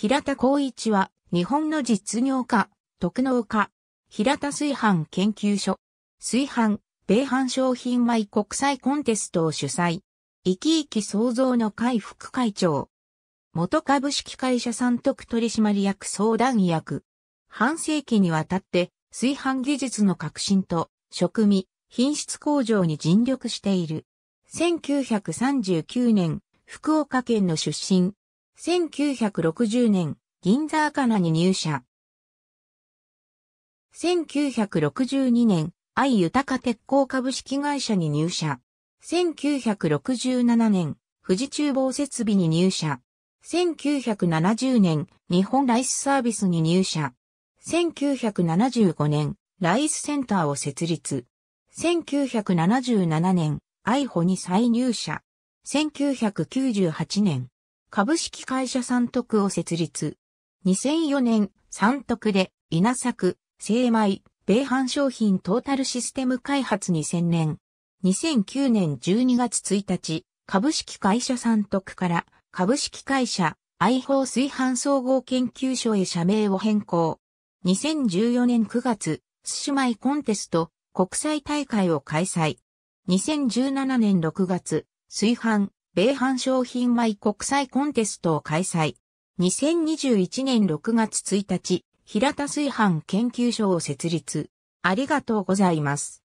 平田光一は、日本の実業家、特農家、平田炊飯研究所、炊飯、米飯商品米国際コンテストを主催。生き生き創造の会副会長。元株式会社三徳取締役相談役。半世紀にわたって、炊飯技術の革新と、食味、品質向上に尽力している。1939年、福岡県の出身、1960年、銀座赤名に入社。1962年、愛豊鉄鋼株式会社に入社。1967年、富士厨房設備に入社。1970年、日本ライスサービスに入社。1975年、ライスセンターを設立。1977年、愛保に再入社。1998年、株式会社三徳を設立。2004年、三徳で稲作、精米、米飯商品トータルシステム開発に専念。2009年12月1日、株式会社三徳から株式会社愛宝炊飯総合研究所へ社名を変更。2014年9月、寿司米コンテスト国際大会を開催。2017年6月、炊飯米阪商品米国際コンテストを開催。2021年6月1日、平田水飯研究所を設立。ありがとうございます。